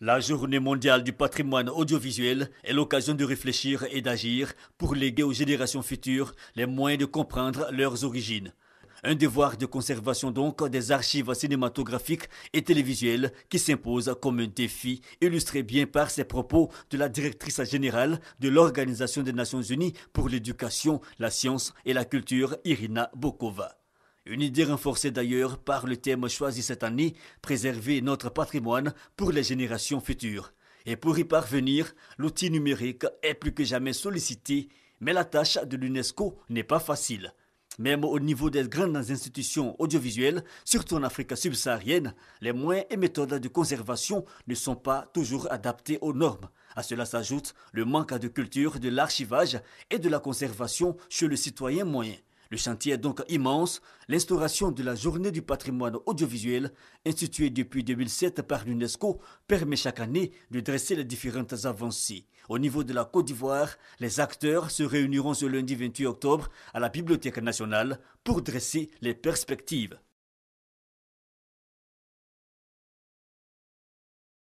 La journée mondiale du patrimoine audiovisuel est l'occasion de réfléchir et d'agir pour léguer aux générations futures les moyens de comprendre leurs origines. Un devoir de conservation donc des archives cinématographiques et télévisuelles qui s'impose comme un défi, illustré bien par ces propos de la directrice générale de l'Organisation des Nations Unies pour l'éducation, la science et la culture, Irina Bokova. Une idée renforcée d'ailleurs par le thème choisi cette année, préserver notre patrimoine pour les générations futures. Et pour y parvenir, l'outil numérique est plus que jamais sollicité, mais la tâche de l'UNESCO n'est pas facile. Même au niveau des grandes institutions audiovisuelles, surtout en Afrique subsaharienne, les moyens et méthodes de conservation ne sont pas toujours adaptés aux normes. À cela s'ajoute le manque de culture de l'archivage et de la conservation chez le citoyen moyen. Le chantier est donc immense. L'instauration de la journée du patrimoine audiovisuel, instituée depuis 2007 par l'UNESCO, permet chaque année de dresser les différentes avancées. Au niveau de la Côte d'Ivoire, les acteurs se réuniront ce lundi 28 octobre à la Bibliothèque nationale pour dresser les perspectives.